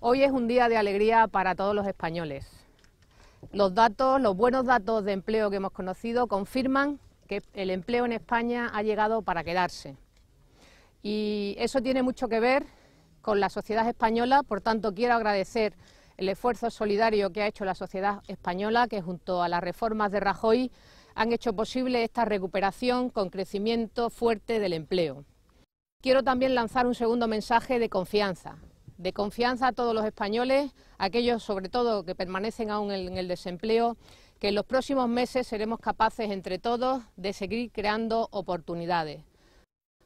Hoy es un día de alegría para todos los españoles. Los datos, los buenos datos de empleo que hemos conocido confirman que el empleo en España ha llegado para quedarse. Y eso tiene mucho que ver con la sociedad española, por tanto quiero agradecer el esfuerzo solidario que ha hecho la sociedad española, que junto a las reformas de Rajoy han hecho posible esta recuperación con crecimiento fuerte del empleo. Quiero también lanzar un segundo mensaje de confianza de confianza a todos los españoles, aquellos sobre todo que permanecen aún en el desempleo, que en los próximos meses seremos capaces entre todos de seguir creando oportunidades.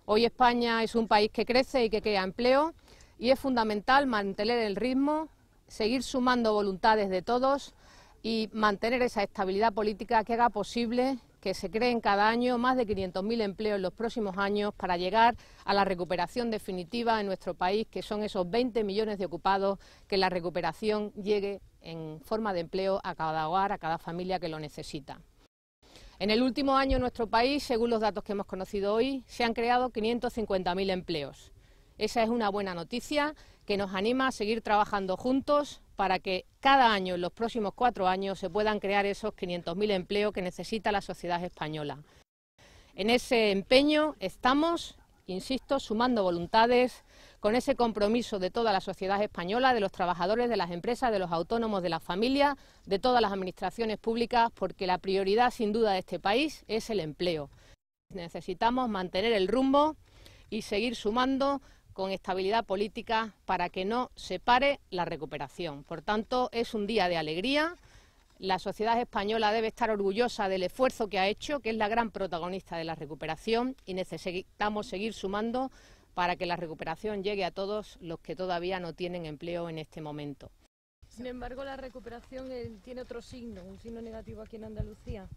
Hoy España es un país que crece y que crea empleo y es fundamental mantener el ritmo, seguir sumando voluntades de todos y mantener esa estabilidad política que haga posible que se creen cada año más de 500.000 empleos en los próximos años para llegar a la recuperación definitiva en nuestro país, que son esos 20 millones de ocupados, que la recuperación llegue en forma de empleo a cada hogar, a cada familia que lo necesita. En el último año en nuestro país, según los datos que hemos conocido hoy, se han creado 550.000 empleos. Esa es una buena noticia que nos anima a seguir trabajando juntos para que cada año, en los próximos cuatro años, se puedan crear esos 500.000 empleos que necesita la sociedad española. En ese empeño estamos, insisto, sumando voluntades con ese compromiso de toda la sociedad española, de los trabajadores, de las empresas, de los autónomos, de las familias, de todas las administraciones públicas, porque la prioridad sin duda de este país es el empleo. Necesitamos mantener el rumbo y seguir sumando con estabilidad política para que no se pare la recuperación. Por tanto, es un día de alegría. La sociedad española debe estar orgullosa del esfuerzo que ha hecho, que es la gran protagonista de la recuperación, y necesitamos seguir sumando para que la recuperación llegue a todos los que todavía no tienen empleo en este momento. Sin embargo, la recuperación eh, tiene otro signo, un signo negativo aquí en Andalucía.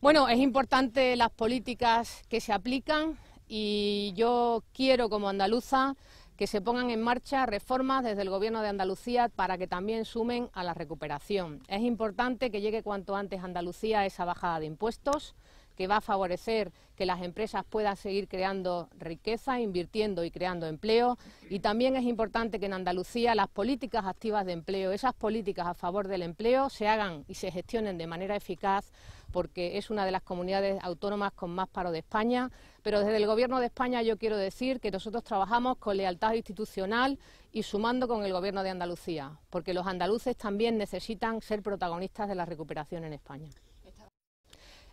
Bueno, es importante las políticas que se aplican, y yo quiero como andaluza que se pongan en marcha reformas desde el Gobierno de Andalucía para que también sumen a la recuperación. Es importante que llegue cuanto antes a Andalucía esa bajada de impuestos que va a favorecer que las empresas puedan seguir creando riqueza, invirtiendo y creando empleo. Y también es importante que en Andalucía las políticas activas de empleo, esas políticas a favor del empleo, se hagan y se gestionen de manera eficaz porque es una de las comunidades autónomas con más paro de España, pero desde el Gobierno de España yo quiero decir que nosotros trabajamos con lealtad institucional y sumando con el Gobierno de Andalucía, porque los andaluces también necesitan ser protagonistas de la recuperación en España.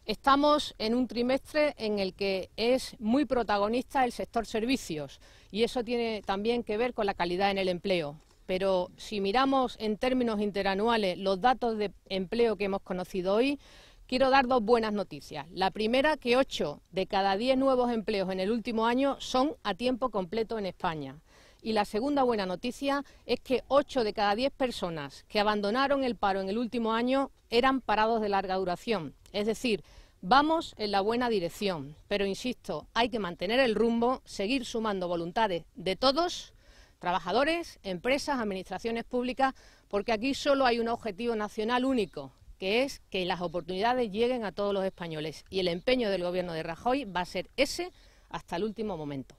Estamos en un trimestre en el que es muy protagonista el sector servicios y eso tiene también que ver con la calidad en el empleo. Pero si miramos en términos interanuales los datos de empleo que hemos conocido hoy, quiero dar dos buenas noticias. La primera, que 8 de cada 10 nuevos empleos en el último año son a tiempo completo en España. Y la segunda buena noticia es que 8 de cada 10 personas que abandonaron el paro en el último año eran parados de larga duración. Es decir, vamos en la buena dirección, pero insisto, hay que mantener el rumbo, seguir sumando voluntades de todos, trabajadores, empresas, administraciones públicas, porque aquí solo hay un objetivo nacional único, que es que las oportunidades lleguen a todos los españoles. Y el empeño del gobierno de Rajoy va a ser ese hasta el último momento.